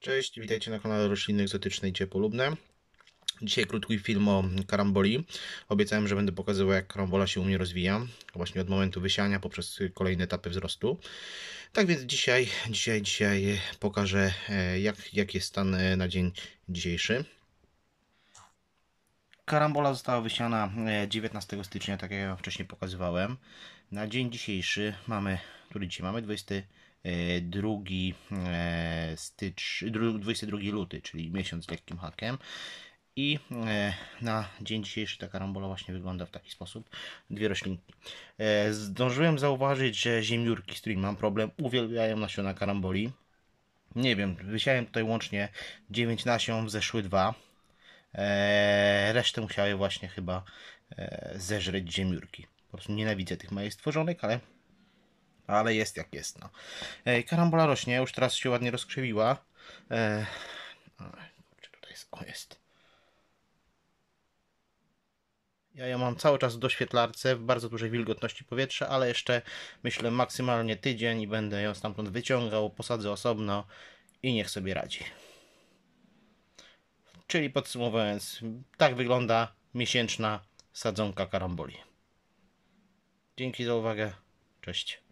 Cześć, witajcie na kanale Rośliny Egzotyczne i Ciepolubne. Dzisiaj krótki film o karamboli. Obiecałem, że będę pokazywał jak karambola się u mnie rozwija, właśnie od momentu wysiania poprzez kolejne etapy wzrostu. Tak więc dzisiaj, dzisiaj, dzisiaj pokażę e, jak, jak jest stan e, na dzień dzisiejszy. Karambola została wysiana 19 e, stycznia, tak jak ja wcześniej pokazywałem. Na dzień dzisiejszy mamy który dzisiaj mamy, 22 e, e, stycz, 22 luty, czyli miesiąc z lekkim hakiem. I e, na dzień dzisiejszy ta karambola właśnie wygląda w taki sposób. Dwie roślinki. Zdążyłem zauważyć, że ziemiurki, z którymi mam problem, uwielbiają nasiona karamboli. Nie wiem, wysiałem tutaj łącznie 9 nasion, zeszły dwa. Resztę musiały właśnie chyba zeżreć ziemiurki. Po prostu nienawidzę tych małych stworzonek, ale ale jest jak jest. No. Karambola rośnie, już teraz się ładnie rozkrzywiła. E... No, Czy tutaj jest? O, jest. Ja ją mam cały czas w doświetlarce, w bardzo dużej wilgotności powietrza, ale jeszcze myślę maksymalnie tydzień i będę ją stamtąd wyciągał, posadzę osobno i niech sobie radzi. Czyli podsumowując, tak wygląda miesięczna sadzonka karamboli. Dzięki za uwagę. Cześć.